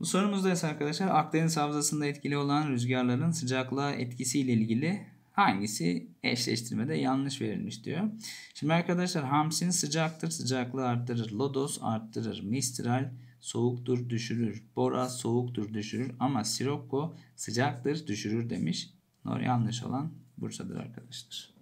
Bu sorumuzda ise arkadaşlar Akdeniz havzasında etkili olan rüzgarların sıcaklığa etkisiyle ilgili hangisi eşleştirmede yanlış verilmiş diyor. Şimdi arkadaşlar Hamsin sıcaktır sıcaklığı arttırır. Lodos arttırır. Mistral soğuktur düşürür. Bora soğuktur düşürür ama Sirocco sıcaktır düşürür demiş. Doğru yanlış olan Bursa'dır arkadaşlar.